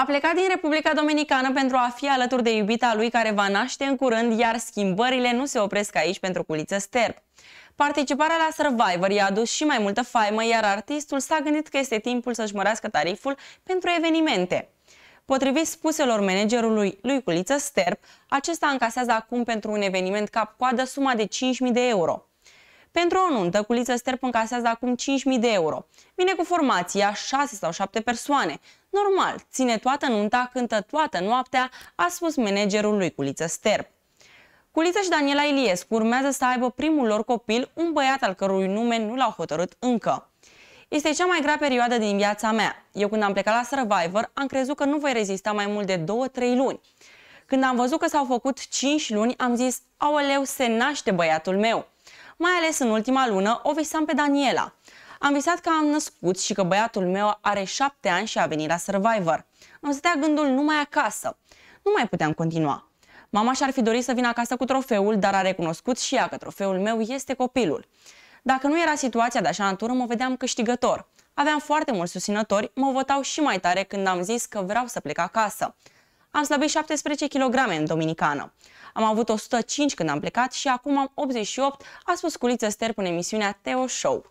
A plecat din Republica Dominicană pentru a fi alături de iubita lui care va naște în curând, iar schimbările nu se opresc aici pentru culiță sterb. Participarea la Survivor i-a adus și mai multă faimă, iar artistul s-a gândit că este timpul să-și mărească tariful pentru evenimente. Potrivit spuselor managerului lui Culiță Sterp, acesta încasează acum pentru un eveniment cap-coadă suma de 5.000 de euro. Pentru o nuntă, Culiță Sterp încasează acum 5.000 de euro. Vine cu formația 6 sau 7 persoane. Normal, ține toată nunta, cântă toată noaptea, a spus managerul lui Culiță Sterp. Culiță și Daniela Iliescu urmează să aibă primul lor copil, un băiat al cărui nume nu l-au hotărât încă. Este cea mai grea perioadă din viața mea. Eu când am plecat la Survivor, am crezut că nu voi rezista mai mult de 2-3 luni. Când am văzut că s-au făcut 5 luni, am zis, aoleu, se naște băiatul meu. Mai ales în ultima lună o visam pe Daniela. Am visat că am născut și că băiatul meu are șapte ani și a venit la Survivor. Îmi stătea gândul numai acasă. Nu mai puteam continua. Mama și-ar fi dorit să vină acasă cu trofeul, dar a recunoscut și ea că trofeul meu este copilul. Dacă nu era situația de așa natură, mă vedeam câștigător. Aveam foarte mulți susținători, mă votau și mai tare când am zis că vreau să plec acasă. Am slăbit 17 kg în dominicană. Am avut 105 când am plecat și acum am 88, a spus Culiță Sterp în emisiunea Teo Show.